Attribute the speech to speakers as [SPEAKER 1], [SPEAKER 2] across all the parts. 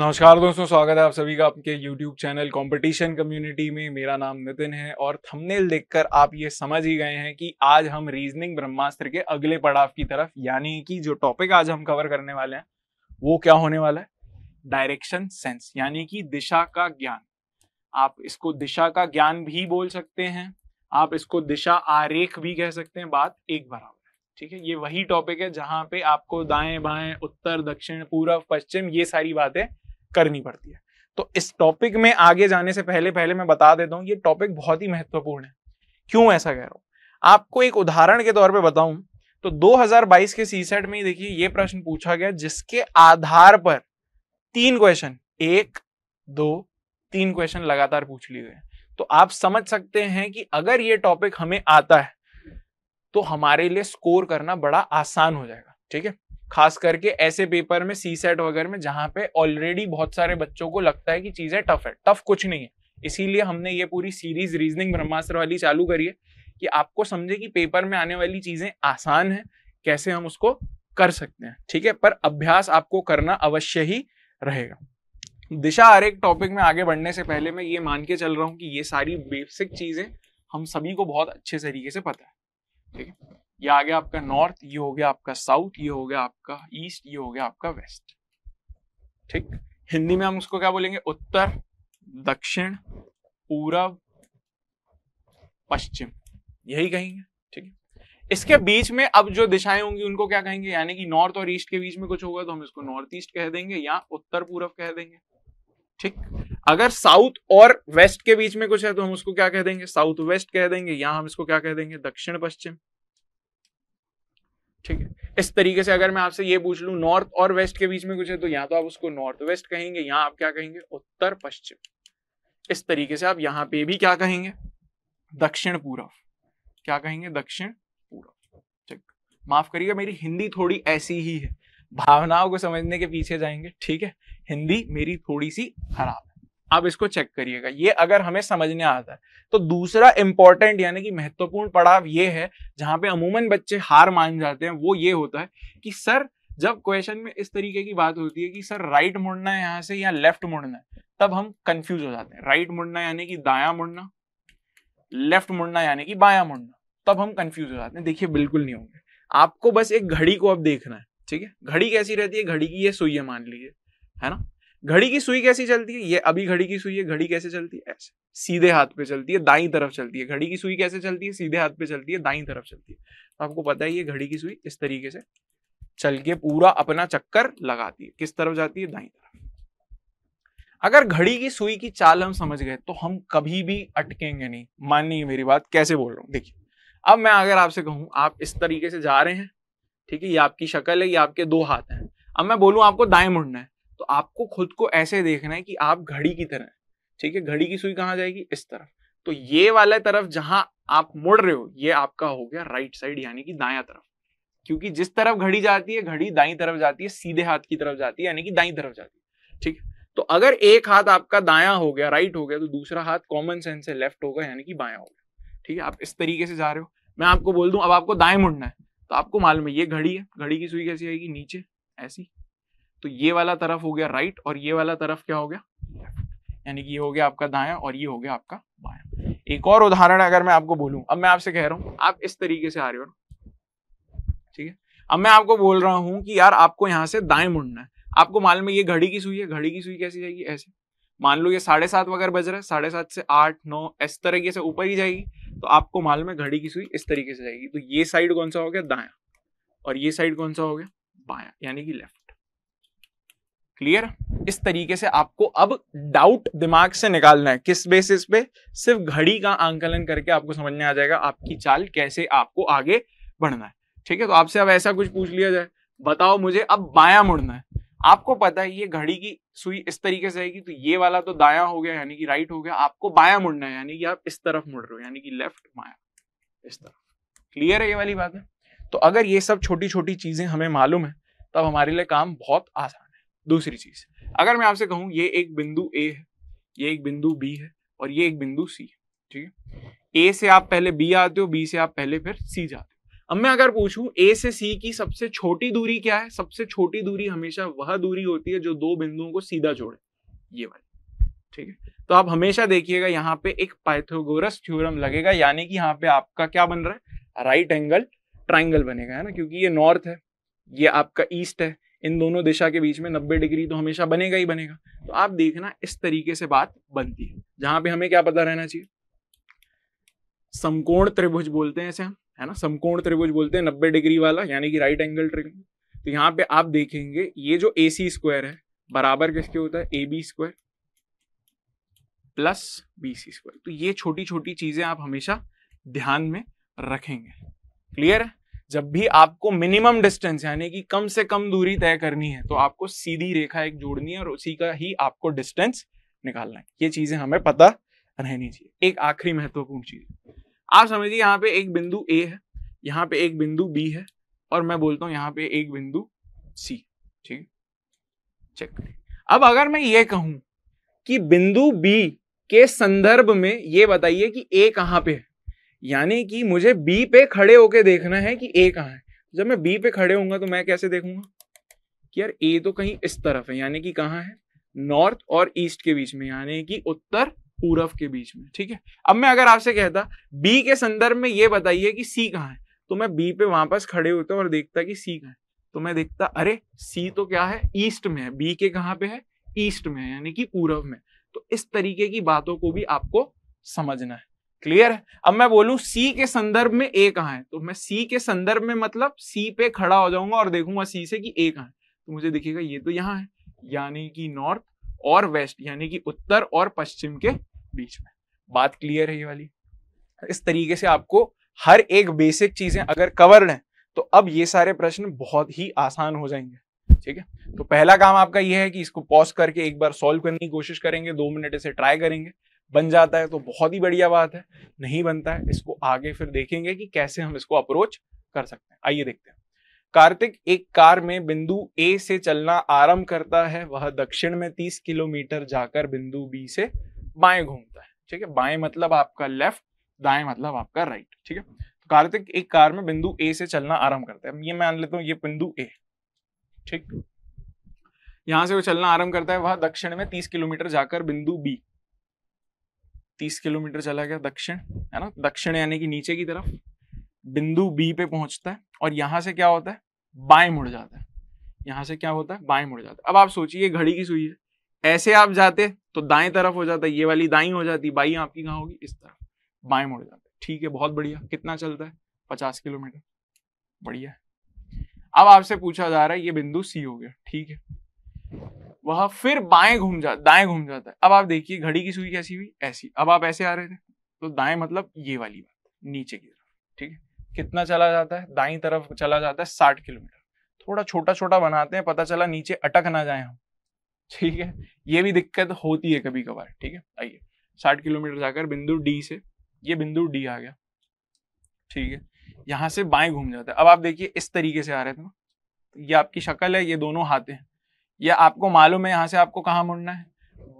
[SPEAKER 1] नमस्कार दोस्तों स्वागत है आप सभी का आपके YouTube चैनल कंपटीशन कम्युनिटी में मेरा नाम नितिन है और थंबनेल देखकर आप ये समझ ही गए हैं कि आज हम रीजनिंग ब्रह्मास्त्र के अगले पड़ाव की तरफ यानी कि जो टॉपिक आज हम कवर करने वाले हैं वो क्या होने वाला है डायरेक्शन सेंस यानी कि दिशा का ज्ञान आप इसको दिशा का ज्ञान भी बोल सकते हैं आप इसको दिशा आरेख भी कह सकते हैं बात एक बराबर ठीक है ये वही टॉपिक है जहाँ पे आपको दाएं बाएं उत्तर दक्षिण पूर्व पश्चिम ये सारी बातें करनी पड़ती है तो इस टॉपिक में आगे जाने से पहले पहले मैं बता देता हूँ ये टॉपिक बहुत ही महत्वपूर्ण है क्यों ऐसा कह रहा हूँ आपको एक उदाहरण के तौर पर बताऊं तो 2022 के सी सेट में देखिए ये प्रश्न पूछा गया जिसके आधार पर तीन क्वेश्चन एक दो तीन क्वेश्चन लगातार पूछ लिए गए तो आप समझ सकते हैं कि अगर ये टॉपिक हमें आता है तो हमारे लिए स्कोर करना बड़ा आसान हो जाएगा ठीक है खास करके ऐसे पेपर में सी सेट वगैरह में जहाँ पे ऑलरेडी बहुत सारे बच्चों को लगता है कि चीजें टफ है टफ कुछ नहीं है इसीलिए हमने ये पूरी सीरीज रीजनिंग ब्रह्मास्त्र वाली चालू करी है कि आपको समझे कि पेपर में आने वाली चीजें आसान है कैसे हम उसको कर सकते हैं ठीक है पर अभ्यास आपको करना अवश्य ही रहेगा दिशा हर एक टॉपिक में आगे बढ़ने से पहले मैं ये मान के चल रहा हूँ कि ये सारी बेसिक चीजें हम सभी को बहुत अच्छे तरीके से पता है ठीक है ये आ गया आपका नॉर्थ ये हो गया आपका साउथ ये हो गया आपका ईस्ट ये हो गया आपका वेस्ट ठीक हिंदी में हम उसको क्या बोलेंगे उत्तर दक्षिण पूरब पश्चिम यही कहेंगे ठीक है इसके बीच में अब जो दिशाएं होंगी उनको क्या कहेंगे यानी कि नॉर्थ और ईस्ट के बीच में कुछ होगा तो हम इसको नॉर्थ ईस्ट कह देंगे या उत्तर पूर्व कह देंगे ठीक अगर साउथ और वेस्ट के बीच में कुछ है तो हम उसको क्या कह देंगे साउथ वेस्ट कह देंगे या हम इसको क्या कह देंगे दक्षिण पश्चिम ठीक है इस तरीके से अगर मैं आपसे ये पूछ लूँ नॉर्थ और वेस्ट के बीच में कुछ है तो यहाँ तो आप उसको नॉर्थ वेस्ट कहेंगे यहाँ आप क्या कहेंगे उत्तर पश्चिम इस तरीके से आप यहाँ पे भी क्या कहेंगे दक्षिण पूर्व क्या कहेंगे दक्षिण पूर्व ठीक माफ करिएगा मेरी हिंदी थोड़ी ऐसी ही है भावनाओं को समझने के पीछे जाएंगे ठीक है हिंदी मेरी थोड़ी सी खराब आप इसको चेक करिएगा ये अगर हमें समझने आता है तो दूसरा इंपॉर्टेंट यानी कि महत्वपूर्ण पड़ाव ये है जहां पे अमूमन बच्चे हार मान जाते हैं वो ये होता है कि सर जब क्वेश्चन में इस तरीके की बात होती है कि सर राइट मुड़ना है यहाँ से या लेफ्ट मुड़ना है तब हम कंफ्यूज हो जाते हैं राइट मुड़ना यानी कि दाया मुड़ना लेफ्ट मुड़ना यानी कि बाया मुड़ना तब हम कंफ्यूज हो जाते हैं देखिए बिल्कुल नहीं होंगे आपको बस एक घड़ी को अब देखना है ठीक है घड़ी कैसी रहती है घड़ी की ये सुइया मान लीजिए है ना घड़ी की सुई कैसी चलती है ये अभी घड़ी की सुई है घड़ी कैसे चलती है ऐसे सीधे हाथ पे चलती है दाई तरफ चलती है घड़ी की सुई कैसे चलती है सीधे हाथ पे चलती है दाई तरफ चलती है तो आपको पता है है घड़ी की सुई इस तरीके से चल के पूरा अपना चक्कर लगाती है किस तरफ जाती है दाई तरफ अगर घड़ी की सुई की चाल हम समझ गए तो हम कभी भी अटकेंगे नहीं मानिए मेरी बात कैसे बोल रहा हूँ देखिए अब मैं अगर आपसे कहूँ आप इस तरीके से जा रहे हैं ठीक है ये आपकी शक्ल है ये आपके दो हाथ हैं अब मैं बोलूँ आपको दाएं मुड़ना है तो आपको खुद को ऐसे देखना है कि आप घड़ी की तरह ठीक है घड़ी की सुई कहाँ जाएगी इस तरफ तो ये वाला तरफ जहां आप मुड़ रहे हो ये आपका हो गया राइट साइड यानी कि दाया तरफ क्योंकि जिस तरफ घड़ी जाती है घड़ी दाई तरफ जाती है सीधे हाथ की तरफ जाती है यानी कि दाई तरफ जाती है ठीक है तो अगर एक हाथ आपका दाया हो गया राइट हो गया तो दूसरा हाथ कॉमन सेंस से लेफ्ट होगा यानी कि बाया हो गया ठीक है आप इस तरीके से जा रहे हो मैं आपको बोल दूं अब आपको दाएं मुड़ना है तो आपको मालूम है ये घड़ी है घड़ी की सुई कैसी आएगी नीचे ऐसी तो ये वाला तरफ हो गया राइट और ये वाला तरफ क्या हो गया लेफ्ट यानी कि ये हो गया आपका दाया और ये हो गया आपका बाया एक और उदाहरण अगर मैं आपको बोलूं अब मैं आपसे कह रहा हूं आप इस तरीके से आ रहे हो ठीक है अब मैं आपको बोल रहा हूं कि यार आपको यहां से दाएं मुड़ना है आपको मालूम है ये घड़ी की सुई है घड़ी की सुई कैसी जाएगी ऐसे मान लो ये साढ़े सात वगैरह बज रहा है साढ़े सात से आठ नौ इस तरीके से ऊपर ही जाएगी तो आपको मालूम है घड़ी की सुई इस तरीके से जाएगी तो ये साइड कौन सा हो गया दाया और ये साइड कौन सा हो गया बाया यानी कि लेफ्ट क्लियर इस तरीके से आपको अब डाउट दिमाग से निकालना है किस बेसिस पे सिर्फ घड़ी का आंकलन करके आपको समझ में आ जाएगा आपकी चाल कैसे आपको आगे बढ़ना है ठीक है तो आपसे अब ऐसा कुछ पूछ लिया जाए बताओ मुझे अब बाया मुड़ना है आपको पता है ये घड़ी की सुई इस तरीके से आएगी तो ये वाला तो दाया हो गया यानी कि राइट हो गया आपको बाया मुड़ना है यानी कि आप इस तरफ मुड़ रहे हो यानी कि लेफ्ट बाया इस तरफ क्लियर है ये वाली बात है तो अगर ये सब छोटी छोटी चीजें हमें मालूम है तब हमारे लिए काम बहुत आसान दूसरी चीज अगर मैं आपसे कहूं ये एक बिंदु ए है ये एक बिंदु बी है और ये एक बिंदु सी है ठीक है ए से आप पहले बी आते हो बी से आप पहले फिर सी जाते हो अब मैं अगर पूछूं ए से सी की सबसे छोटी दूरी क्या है सबसे छोटी दूरी हमेशा वह दूरी होती है जो दो बिंदुओं को सीधा जोड़े ये वाली ठीक है तो आप हमेशा देखिएगा यहाँ पे एक पाइथोगोरस थ्योरम लगेगा यानी कि यहाँ पे आपका क्या बन रहा है राइट एंगल ट्राइंगल बनेगा है ना क्योंकि ये नॉर्थ है ये आपका ईस्ट है इन दोनों दिशा के बीच में नब्बे डिग्री तो हमेशा बनेगा ही बनेगा तो आप देखना इस तरीके से बात बनती है जहां पे हमें क्या पता रहना चाहिए समकोण त्रिभुज बोलते हैं ऐसे हम है ना समकोण त्रिभुज बोलते हैं नब्बे डिग्री वाला यानी कि राइट एंगल ट्रिगन तो यहाँ पे आप देखेंगे ये जो ए सी स्क्वायर है बराबर किसके होता है A B square plus B C square तो ये छोटी छोटी चीजें आप हमेशा ध्यान में रखेंगे क्लियर है जब भी आपको मिनिमम डिस्टेंस यानी कि कम से कम दूरी तय करनी है तो आपको सीधी रेखा एक जोड़नी है और उसी का ही आपको डिस्टेंस निकालना है ये चीजें हमें पता रहनी चाहिए एक आखिरी महत्वपूर्ण चीज आप समझिए यहाँ पे एक बिंदु ए है यहाँ पे एक बिंदु बी है और मैं बोलता हूँ यहाँ पे एक बिंदु सी ठीक चेक करिए अब अगर मैं ये कहूं कि बिंदु बी के संदर्भ में ये बताइए कि ए कहाँ पे है यानी कि मुझे बी पे खड़े होके देखना है कि ए कहाँ है जब मैं बी पे खड़े होऊंगा तो मैं कैसे देखूंगा कि यार ए तो कहीं इस तरफ है यानी कि कहाँ है नॉर्थ और ईस्ट के बीच में यानी कि उत्तर पूरब के बीच में ठीक है अब मैं अगर आपसे कहता बी के संदर्भ में ये बताइए कि सी कहाँ है तो मैं बी पे वापस खड़े होता और देखता कि सी कहाँ है तो मैं देखता अरे सी तो क्या है ईस्ट में है बी के कहाँ पे है ईस्ट में है यानी कि पूरब में तो इस तरीके की बातों को भी आपको समझना है क्लियर है अब मैं बोलूं सी के संदर्भ में ए कहाँ है तो मैं सी के संदर्भ में मतलब सी पे खड़ा हो जाऊंगा और देखूंगा सी से कि ए कहा है तो मुझे दिखेगा ये तो यहाँ है यानी कि नॉर्थ और वेस्ट यानी कि उत्तर और पश्चिम के बीच में बात क्लियर है ये वाली इस तरीके से आपको हर एक बेसिक चीजें अगर कवर्ड है तो अब ये सारे प्रश्न बहुत ही आसान हो जाएंगे ठीक है तो पहला काम आपका ये है कि इसको पॉज करके एक बार सॉल्व करने की कोशिश करेंगे दो मिनट इसे ट्राई करेंगे बन जाता है तो बहुत ही बढ़िया बात है नहीं बनता है इसको आगे फिर देखेंगे कि कैसे हम इसको अप्रोच कर सकते हैं आइए देखते हैं कार्तिक एक कार में बिंदु ए से चलना आरंभ करता है वह दक्षिण में 30 किलोमीटर जाकर बिंदु बी से बाएं घूमता है ठीक है बाएं मतलब आपका लेफ्ट दाएं मतलब आपका राइट ठीक है तो कार्तिक एक कार में बिंदु ए से चलना आरंभ करता है ये मान लेता हूँ ये बिंदु ए ठीक यहां से वो चलना आरंभ करता है वह दक्षिण में तीस किलोमीटर जाकर बिंदु बी तीस किलोमीटर चला गया दक्षिण है ना दक्षिण यानी कि नीचे की तरफ बिंदु बी पे पहुंचता है और यहां से क्या होता है बाएं मुड़ जाता है यहां से क्या होता है बाएं मुड़ जाता है अब आप सोचिए घड़ी की सुई है ऐसे आप जाते तो दाएं तरफ हो जाता ये वाली दाई हो जाती बाई आपकी कहाँ होगी इस तरफ बाएं मुड़ जाता ठीक है बहुत बढ़िया कितना चलता है पचास किलोमीटर बढ़िया अब आपसे पूछा जा रहा है ये बिंदु सी हो गया ठीक है वह फिर बाएं घूम जा दाएं घूम जाता है अब आप देखिए घड़ी की सुई कैसी हुई ऐसी अब आप ऐसे आ रहे थे तो दाएं मतलब ये वाली बात नीचे की तरफ ठीक है कितना चला जाता है दाई तरफ चला जाता है साठ किलोमीटर थोड़ा छोटा छोटा बनाते हैं पता चला नीचे अटक ना जाए हम ठीक है ये भी दिक्कत होती है कभी कभार ठीक है आइए साठ किलोमीटर जाकर बिंदु डी से ये बिंदु डी आ गया ठीक है यहाँ से बाएं घूम जाता है अब आप देखिए इस तरीके से आ रहे थे ना ये आपकी शक्ल है ये दोनों हाथे हैं या आपको मालूम है यहाँ से आपको कहाँ मुड़ना है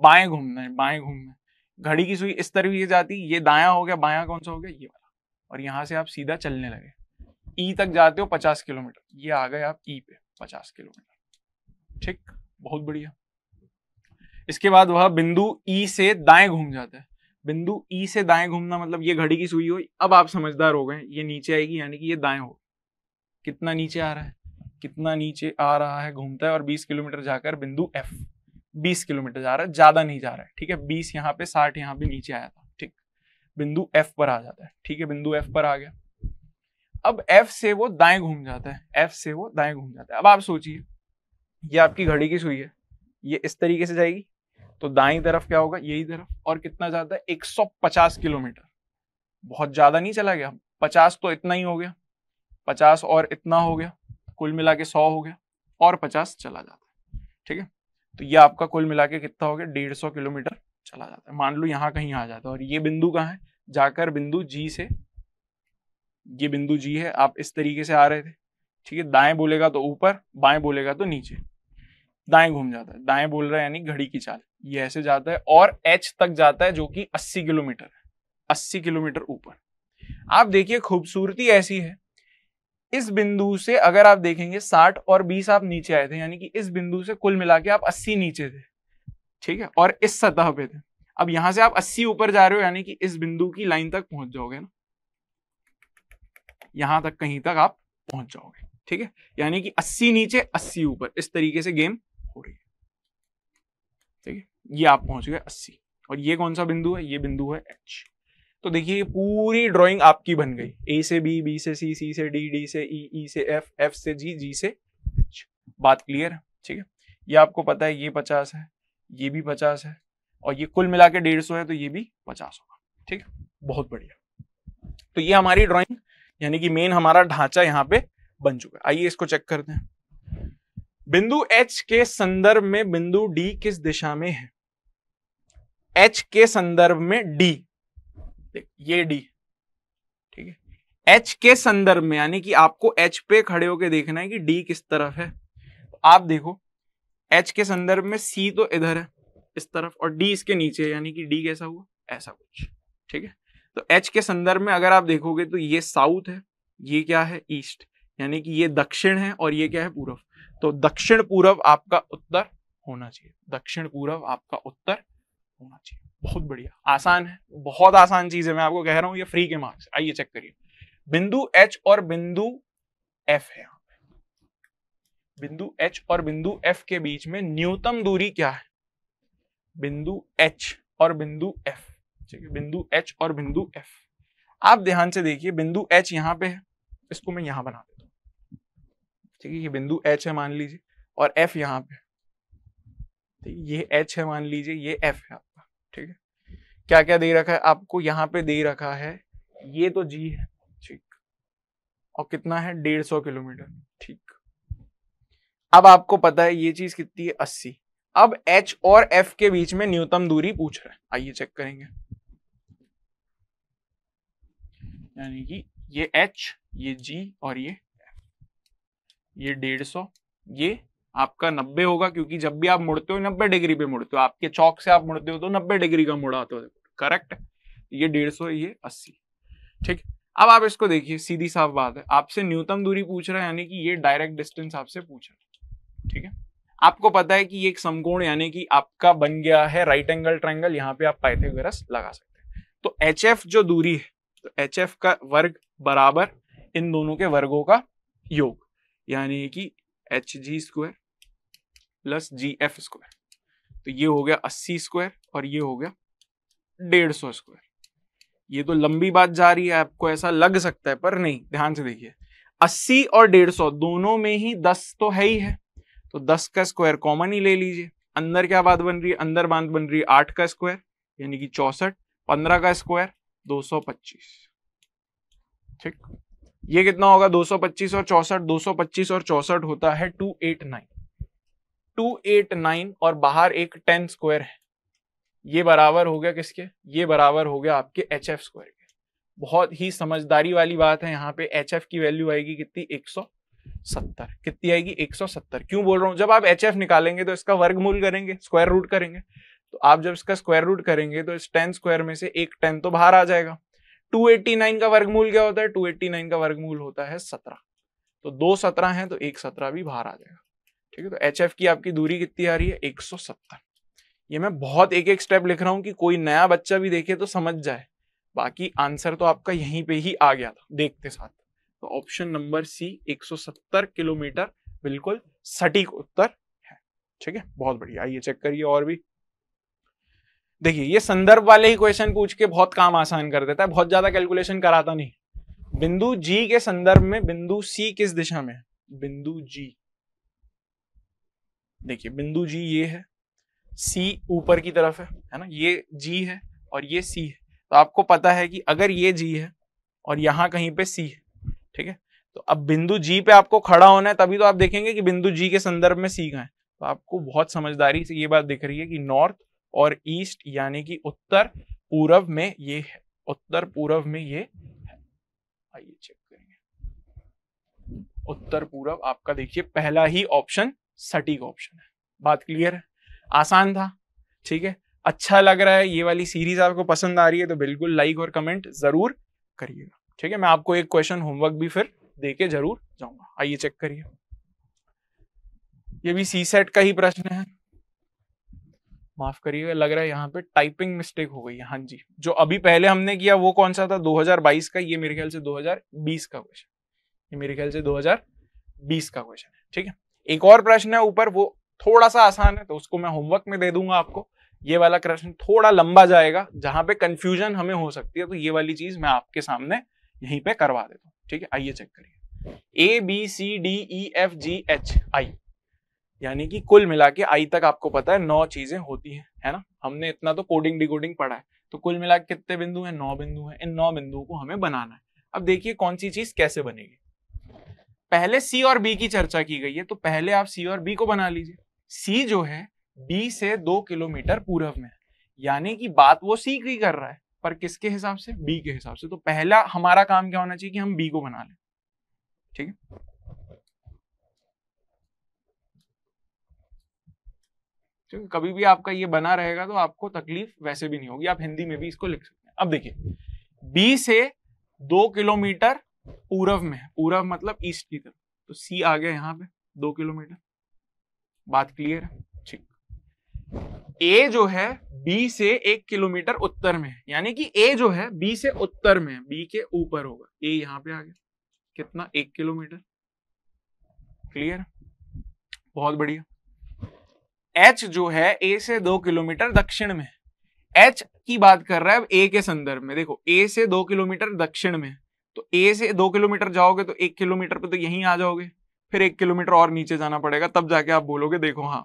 [SPEAKER 1] बाएं घूमना है बाएं घूमना है घड़ी की सुई इस तरह ये जाती ये दाया हो गया बाया कौन सा हो गया ये वाला और यहाँ से आप सीधा चलने लगे ई तक जाते हो पचास किलोमीटर ये आ गए आप ई पे पचास किलोमीटर ठीक बहुत बढ़िया इसके बाद वह बिंदु ई से दाएं घूम जाता है बिंदु ई से दाएं घूमना मतलब ये घड़ी की सुई हो अब आप समझदार हो गए ये नीचे आएगी यानी कि ये दाएं हो कितना नीचे आ रहा है कितना नीचे आ रहा है घूमता है और 20 किलोमीटर जाकर बिंदु एफ 20 किलोमीटर जा रहा है ज्यादा नहीं जा रहा है ठीक है 20 यहाँ पे 60 यहाँ पे नीचे आया था ठीक बिंदु एफ पर आ जाता है ठीक है बिंदु एफ पर आ गया अब एफ से वो दाएं घूम जाता है एफ से वो दाएं घूम जाता है अब आप सोचिए ये आपकी घड़ी की सुई है ये इस तरीके से जाएगी तो दाएं तरफ क्या होगा यही तरफ और कितना ज्यादा है 150 किलोमीटर बहुत ज्यादा नहीं चला गया 50 तो इतना ही हो गया 50 और इतना हो गया कुल मिला के सौ हो गया और पचास चला जाता है ठीक है तो ये आपका कुल मिला के कितना हो गया डेढ़ सौ किलोमीटर चला जाता है मान लो यहाँ कहीं आ जाता है और ये बिंदु कहाँ है जाकर बिंदु जी से ये बिंदु जी है आप इस तरीके से आ रहे थे ठीक है दाएं बोलेगा तो ऊपर बाएं बोलेगा तो नीचे दाएं घूम जाता है दाएं बोल रहा है यानी घड़ी की चाल ये ऐसे जाता है और एच तक जाता है जो कि 80 किलोमीटर है 80 किलोमीटर ऊपर आप देखिए खूबसूरती ऐसी है इस बिंदु से अगर आप देखेंगे साठ और बीस आप नीचे आए थे यानी कि इस बिंदु से कुल मिला के आप अस्सी नीचे थे ठीक है और इस सतह पे थे अब यहां से आप अस्सी ऊपर जा रहे हो यानी कि इस बिंदु की लाइन तक पहुंच जाओगे ना यहां तक कहीं तक आप पहुंच जाओगे ठीक है यानी कि अस्सी नीचे अस्सी ऊपर इस तरीके से गेम हो रही है ठीक है ये आप पहुंच गए अस्सी और ये कौन सा बिंदु है ये बिंदु है एच तो देखिए पूरी ड्राइंग आपकी बन गई ए से बी बी से सी सी से डी डी से ई e, ई e से एफ एफ से जी जी से बात क्लियर है ठीक है ये आपको पता है ये पचास है ये भी पचास है और ये कुल मिला के डेढ़ सौ है तो ये भी पचास होगा ठीक है बहुत बढ़िया तो ये हमारी ड्रॉइंग यानी कि मेन हमारा ढांचा यहाँ पे बन चुका है आइए इसको चेक करते हैं बिंदु एच के संदर्भ में बिंदु डी किस दिशा में है एच के संदर्भ में डी ये डी ठीक है H के संदर्भ में यानी कि आपको एच पे खड़े होकर देखना है कि डी किस तरफ है तो आप देखो एच के संदर्भ में सी तो इधर है इस तरफ और D इसके नीचे है यानी कि D कैसा हुआ ऐसा कुछ ठीक है तो एच के संदर्भ में अगर आप देखोगे तो ये साउथ है ये क्या है ईस्ट यानी कि ये दक्षिण है और ये क्या है पूर्व तो दक्षिण पूर्व आपका उत्तर होना चाहिए दक्षिण पूर्व आपका उत्तर होना चाहिए बहुत बढ़िया आसान है बहुत आसान चीज है मैं आपको कह रहा हूँ ये फ्री के मार्क्स आइए चेक करिए बिंदु एच और बिंदु एफ है बिंदु एच और बिंदु एफ के बीच में न्यूनतम दूरी क्या है बिंदु एच और बिंदु एफ ठीक है बिंदु एच और बिंदु एफ आप ध्यान से देखिए बिंदु एच यहाँ पे है इसको मैं यहाँ बना देता हूँ ठीक है ये बिंदु एच है मान लीजिए और एफ यहाँ पे ठीक ये एच है मान लीजिए ये एफ है ठीक है क्या क्या दे रखा है आपको यहाँ पे दे रखा है ये तो जी है ठीक और कितना है डेढ़ सौ किलोमीटर ठीक अब आपको पता है ये चीज कितनी है अस्सी अब एच और एफ के बीच में न्यूनतम दूरी पूछ रहा है आइए चेक करेंगे यानी कि ये एच ये जी और ये ये डेढ़ सौ ये आपका नब्बे होगा क्योंकि जब भी आप मुड़ते हो नब्बे डिग्री पे मुड़ते हो आपके चौक से आप मुड़ते हो तो नब्बे डिग्री का मुड़ा होता है करेक्ट ये डेढ़ सौ ये अस्सी ठीक अब आप इसको देखिए सीधी साफ बात है आपसे न्यूनतम दूरी पूछ रहा है यानी कि ये डायरेक्ट डिस्टेंस आपसे पूछ रहा है ठीक है आपको पता है कि ये एक समकोण यानी कि आपका बन गया है राइट एंगल ट्राइंगल यहाँ पे आप पाइथागोरस लगा सकते हैं तो एच जो दूरी है तो एच का वर्ग बराबर इन दोनों के वर्गों का योग यानी कि H G square plus G F square तो ये हो गया अस्सी स्क्वायर और ये हो गया डेढ़ सौ स्क्वायर ये तो लंबी बात जा रही है आपको ऐसा लग सकता है पर नहीं ध्यान से देखिए अस्सी और डेढ़ सौ दोनों में ही दस तो है ही है तो दस का स्क्वायर कॉमन ही ले लीजिए अंदर क्या बात बन रही है अंदर बात बन रही है आठ का स्क्वायर यानी कि चौसठ पंद्रह का स्क्वायर दो सौ पच्चीस ठीक ये कितना होगा दो सौ पच्चीस और चौसठ दो सौ पच्चीस और चौसठ होता है two eight nine two eight nine और बाहर एक टेन स्क्वायर है ये बराबर हो गया किसके ये बराबर हो गया आपके एच एफ स्क्वायर के बहुत ही समझदारी वाली बात है यहाँ पे एच एफ की वैल्यू आएगी कितनी एक सौ सत्तर कितनी आएगी एक सौ सत्तर क्यों बोल रहा हूँ जब आप एच एफ निकालेंगे तो इसका वर्गमूल करेंगे स्क्वायर रूट करेंगे तो आप जब इसका स्क्वायर रूट करेंगे तो इस टेन स्क्वायर में से एक टेन तो बाहर आ जाएगा 289 का वर्गमूल क्या होता है 289 का वर्गमूल होता है सत्रह तो दो सत्रह हैं तो एक सत्रह भी बाहर आ जाएगा ठीक है तो एच एफ की आपकी दूरी कितनी आ रही है एक सौ सत्तर ये मैं बहुत एक एक स्टेप लिख रहा हूँ कि कोई नया बच्चा भी देखे तो समझ जाए बाकी आंसर तो आपका यहीं पे ही आ गया था देखते साथ तो ऑप्शन नंबर सी 170 किलोमीटर बिल्कुल सटीक उत्तर है ठीक है बहुत बढ़िया आइए चेक करिए और भी देखिए ये संदर्भ वाले ही क्वेश्चन पूछ के बहुत काम आसान कर देता है बहुत ज्यादा कैलकुलेशन कराता नहीं बिंदु जी के संदर्भ में बिंदु सी किस दिशा में है बिंदु जी देखिए बिंदु जी ये है सी ऊपर की तरफ है है ना ये जी है और ये सी है तो आपको पता है कि अगर ये जी है और यहाँ कहीं पे सी है ठीक है तो अब बिंदु जी पे आपको खड़ा होना है तभी तो आप देखेंगे कि बिंदु जी के संदर्भ में सी कहाँ है तो आपको बहुत समझदारी से ये बात दिख रही है कि नॉर्थ और ईस्ट यानी कि उत्तर पूर्व में ये है उत्तर पूर्व में ये है आइए चेक करेंगे उत्तर पूर्व आपका देखिए पहला ही ऑप्शन सटीक ऑप्शन है बात क्लियर है आसान था ठीक है अच्छा लग रहा है ये वाली सीरीज आपको पसंद आ रही है तो बिल्कुल लाइक और कमेंट जरूर करिएगा ठीक है मैं आपको एक क्वेश्चन होमवर्क भी फिर दे के जरूर जाऊंगा आइए चेक करिए ये भी सी सेट का ही प्रश्न है माफ करिएगा लग रहा है यहाँ पे टाइपिंग मिस्टेक हो गई है हाँ जी जो अभी पहले हमने किया वो कौन सा था 2022 का ये मेरे ख्याल से 2020 का क्वेश्चन ये मेरे ख्याल से 2020 का क्वेश्चन है ठीक है एक और प्रश्न है ऊपर वो थोड़ा सा आसान है तो उसको मैं होमवर्क में दे दूंगा आपको ये वाला प्रश्न थोड़ा लंबा जाएगा जहां पे कंफ्यूजन हमें हो सकती है तो ये वाली चीज मैं आपके सामने यहीं पे करवा देता हूँ ठीक है आइए चेक करिए A B C D E F G H I यानी कि कुल मिला के आई तक आपको पता है नौ चीजें होती हैं है ना हमने इतना तो कोडिंग डिकोडिंग पढ़ा है तो कुल मिला के कितने बिंदु हैं नौ बिंदु हैं इन नौ बिंदुओं को हमें बनाना है अब देखिए कौन सी चीज कैसे बनेगी पहले सी और बी की चर्चा की गई है तो पहले आप सी और बी को बना लीजिए सी जो है बी से दो किलोमीटर पूर्व में यानी कि बात वो सी की कर रहा है पर किसके हिसाब से बी के हिसाब से तो पहला हमारा काम क्या होना चाहिए कि हम बी को बना लें ठीक है क्योंकि कभी भी आपका ये बना रहेगा तो आपको तकलीफ वैसे भी नहीं होगी आप हिंदी में भी इसको लिख सकते हैं अब देखिए बी से दो किलोमीटर पूरब में है पूरब मतलब ईस्ट की तरफ तो सी आ गया यहाँ पे दो किलोमीटर बात क्लियर है ठीक ए जो है बी से एक किलोमीटर उत्तर में है यानी कि ए जो है बी से उत्तर में है बी के ऊपर होगा ए यहाँ पे आ गया कितना एक किलोमीटर क्लियर बहुत बढ़िया एच जो है ए से दो किलोमीटर दक्षिण में एच की बात कर रहा है अब ए के संदर्भ में देखो ए से दो किलोमीटर दक्षिण में तो ए से दो किलोमीटर जाओगे तो एक किलोमीटर पे तो यहीं आ जाओगे फिर एक किलोमीटर और नीचे जाना पड़ेगा तब जाके आप बोलोगे देखो हाँ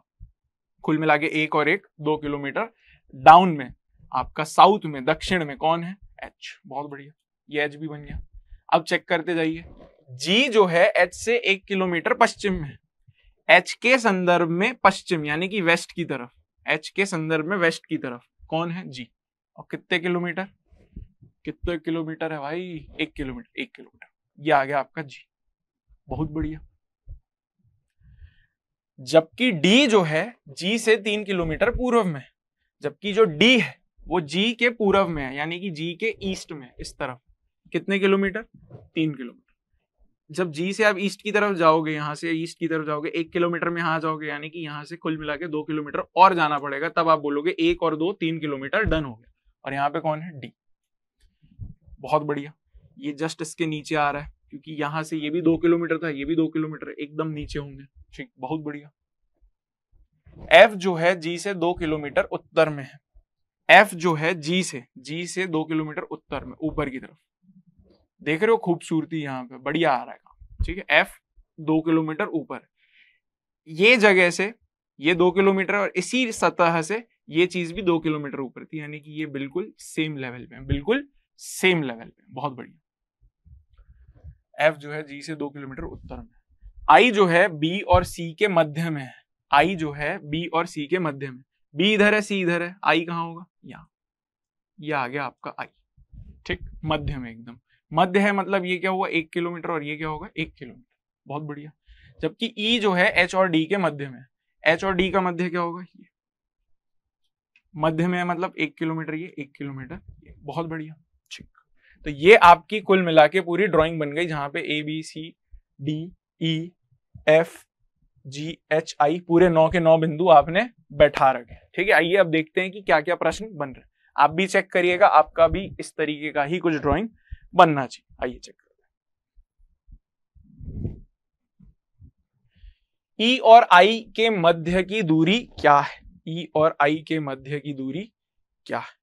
[SPEAKER 1] कुल मिला के एक और एक दो किलोमीटर डाउन में आपका साउथ में दक्षिण में कौन है एच बहुत बढ़िया ये एच भी बन गया अब चेक करते जाइए जी जो है एच से एक किलोमीटर पश्चिम में एच के संदर्भ में पश्चिम यानी कि वेस्ट की तरफ एच के संदर्भ में वेस्ट की तरफ कौन है जी और कितने किलोमीटर कितने किलोमीटर है भाई एक किलोमीटर एक किलोमीटर ये आ गया आपका जी बहुत बढ़िया जबकि डी जो है जी से तीन किलोमीटर पूर्व में जबकि जो डी है वो जी के पूर्व में है यानी कि जी के ईस्ट में इस तरफ कितने किलोमीटर तीन किलोमीटर जब जी से आप ईस्ट की तरफ जाओगे यहां से ईस्ट की तरफ जाओगे एक किलोमीटर में यहां जाओगे यानी कि यहां से कुल मिला के दो किलोमीटर और जाना पड़ेगा तब आप बोलोगे एक और दो तीन किलोमीटर डन हो गया और यहाँ पे कौन है डी बहुत बढ़िया ये जस्ट इसके नीचे आ रहा है क्योंकि यहाँ से ये भी दो किलोमीटर था ये भी दो किलोमीटर एकदम नीचे होंगे ठीक बहुत बढ़िया एफ जो है जी से दो किलोमीटर उत्तर में है एफ जो है जी से जी से दो किलोमीटर उत्तर में ऊपर की तरफ देख रहे हो खूबसूरती यहाँ पे बढ़िया आ रहा है काम ठीक है एफ दो किलोमीटर ऊपर ये जगह से ये दो किलोमीटर और इसी सतह से ये चीज भी दो किलोमीटर ऊपर थी यानी कि ये बिल्कुल सेम लेवल पे बिल्कुल सेम लेवल पे बहुत बढ़िया एफ जो है जी से दो किलोमीटर उत्तर में आई जो है बी और सी के मध्य में है आई जो है बी और सी के मध्य में बी इधर है सी इधर है आई कहाँ होगा यहाँ यह आ गया आपका आई ठीक मध्य में एकदम मध्य है मतलब ये क्या होगा एक किलोमीटर और ये क्या होगा एक किलोमीटर बहुत बढ़िया जबकि ई e जो है एच और डी के मध्य में एच और डी का मध्य क्या होगा ये मध्य में है मतलब एक किलोमीटर ये एक किलोमीटर ये बहुत बढ़िया तो ये आपकी कुल मिला के पूरी ड्रॉइंग बन गई जहां पे A B C D E F G H I पूरे नौ के नौ बिंदु आपने बैठा रखे ठीक है आइए अब देखते हैं कि क्या क्या प्रश्न बन रहे आप भी चेक करिएगा आपका भी इस तरीके का ही कुछ ड्रॉइंग बनना चाहिए आइए चेक ई e और आई के मध्य की दूरी क्या है ई e और आई के मध्य की दूरी क्या है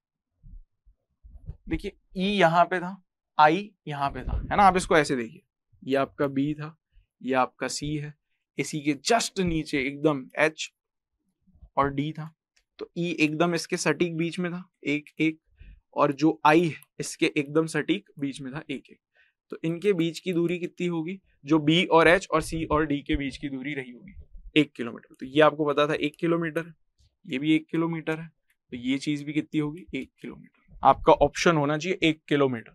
[SPEAKER 1] देखिए ई e यहाँ पे था आई यहाँ पे था है ना आप इसको ऐसे देखिए ये आपका बी था ये आपका सी है इसी के जस्ट नीचे एकदम एच और डी था तो ई e एकदम इसके सटीक बीच में था एक एक और जो आई है इसके एकदम सटीक बीच में था एक एक तो इनके बीच की दूरी कितनी होगी जो बी और एच और सी और डी के बीच की दूरी रही होगी एक किलोमीटर तो ये आपको पता था एक किलोमीटर ये भी एक किलोमीटर है तो ये चीज भी कितनी होगी एक किलोमीटर आपका ऑप्शन होना चाहिए एक किलोमीटर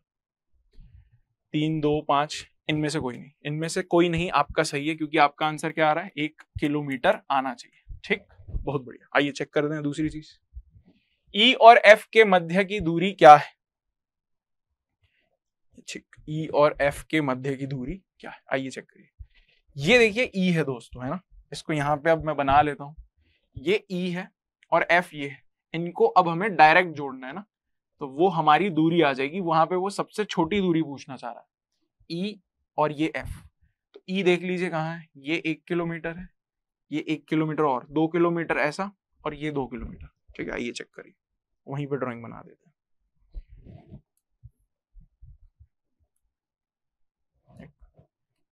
[SPEAKER 1] तीन दो पांच इनमें से कोई नहीं इनमें से कोई नहीं आपका सही है क्योंकि आपका आंसर क्या आ रहा है एक किलोमीटर आना चाहिए ठीक बहुत बढ़िया आइए चेक कर दें दूसरी चीज ई e और एफ के मध्य की दूरी क्या है ठीक ई e और एफ के मध्य की दूरी क्या है आइए चेक करिए ये देखिए ई e है दोस्तों है ना इसको यहां पे अब मैं बना लेता हूं ये ई e है और एफ ये है इनको अब हमें डायरेक्ट जोड़ना है ना तो वो हमारी दूरी आ जाएगी वहां पे वो सबसे छोटी दूरी पूछना चाह रहा है ई e और ये एफ तो ई e देख लीजिए कहाँ है ये एक किलोमीटर है ये एक किलोमीटर और दो किलोमीटर ऐसा और ये दो किलोमीटर ठीक है आइए चेक करिए वहीं पे ड्राइंग बना देते हैं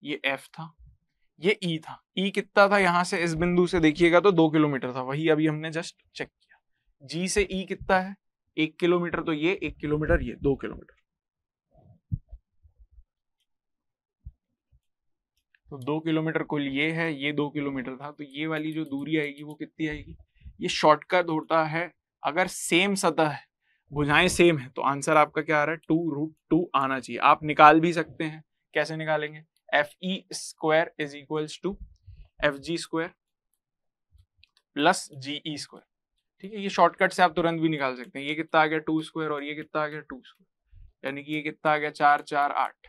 [SPEAKER 1] ये एफ था ये ई e था ई e कितना था यहां से इस बिंदु से देखिएगा तो दो किलोमीटर था वही अभी हमने जस्ट चेक किया जी से ई e कितना है एक किलोमीटर तो ये एक किलोमीटर ये दो किलोमीटर तो दो किलोमीटर कुल ये है ये दो किलोमीटर था तो ये वाली जो दूरी आएगी वो कितनी आएगी ये शॉर्टकट होता है अगर सेम सतह है भुजाएं सेम है तो आंसर आपका क्या आ रहा है टू रूट टू आना चाहिए आप निकाल भी सकते हैं कैसे निकालेंगे F E square is equals to F G square plus G E square ठीक है ये शॉर्टकट से आप तुरंत भी निकाल सकते हैं ये कितना आ गया टू स्क्वायर और ये कितना आ गया टू स्क्वायर यानी कि ये कितना आ गया चार चार आठ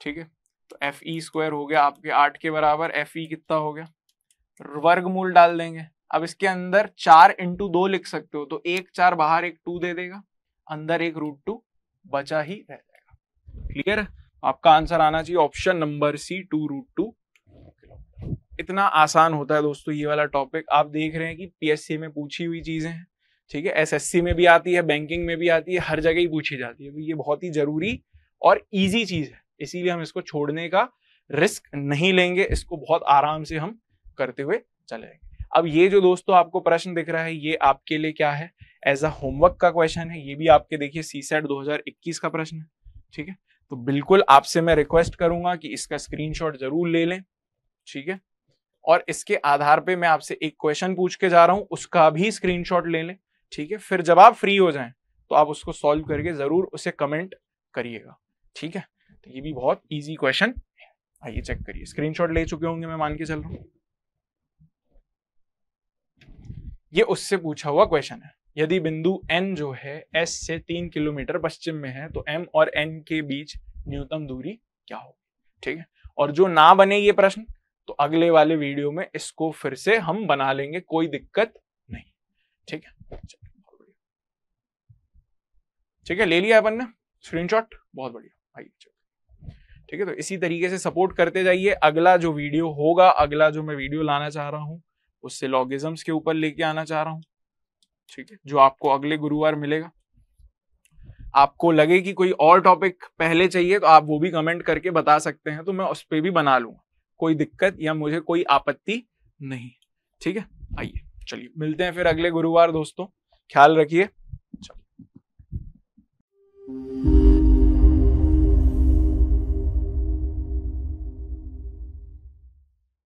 [SPEAKER 1] ठीक है तो एफ ई स्क्वायर हो गया आपके आठ के बराबर एफ ई e कितना हो गया मूल डाल देंगे अब इसके अंदर चार इंटू दो लिख सकते हो तो एक चार बाहर एक टू दे देगा अंदर एक रूट टू बचा ही रह जाएगा क्लियर आपका आंसर आना चाहिए option number C two root two इतना आसान होता है दोस्तों ये वाला टॉपिक आप देख रहे हैं कि पी में पूछी हुई चीज़ें हैं ठीक है एसएससी में भी आती है बैंकिंग में भी आती है हर जगह ही पूछी जाती है तो ये बहुत ही ज़रूरी और इजी चीज़ है इसीलिए हम इसको छोड़ने का रिस्क नहीं लेंगे इसको बहुत आराम से हम करते हुए चले जाएंगे अब ये जो दोस्तों आपको प्रश्न दिख रहा है ये आपके लिए क्या है एज अ होमवर्क का क्वेश्चन है ये भी आपके देखिए सी सेट का प्रश्न है ठीक है तो बिल्कुल आपसे मैं रिक्वेस्ट करूंगा कि इसका स्क्रीनशॉट जरूर ले लें ठीक है और इसके आधार पे मैं आपसे एक क्वेश्चन पूछ के जा रहा हूं उसका भी स्क्रीनशॉट ले लें ठीक है फिर जब आप फ्री हो जाएं तो आप उसको सॉल्व करके जरूर उसे कमेंट करिएगा ठीक है तो ये भी बहुत ईजी क्वेश्चन आइए चेक करिए स्क्रीनशॉट ले चुके होंगे मैं मान के चल रहा हूँ ये उससे पूछा हुआ क्वेश्चन है यदि बिंदु एन जो है एस से तीन किलोमीटर पश्चिम में है तो एम और एन के बीच न्यूनतम दूरी क्या होगी ठीक है और जो ना बने ये प्रश्न तो अगले वाले वीडियो में इसको फिर से हम बना लेंगे कोई दिक्कत नहीं ठीक है ठीक है ले लिया अपन ने स्क्रीनशॉट बहुत बढ़िया आइए ठीक है तो इसी तरीके से सपोर्ट करते जाइए अगला जो वीडियो होगा अगला जो मैं वीडियो लाना चाह रहा हूँ उससे लॉगिजम्स के ऊपर लेके आना चाह रहा हूँ ठीक है जो आपको अगले गुरुवार मिलेगा आपको लगे कि कोई और टॉपिक पहले चाहिए तो आप वो भी कमेंट करके बता सकते हैं तो मैं उस पर भी बना लूंगा कोई दिक्कत या मुझे कोई आपत्ति नहीं ठीक है आइए चलिए मिलते हैं फिर अगले गुरुवार दोस्तों ख्याल रखिए चलिए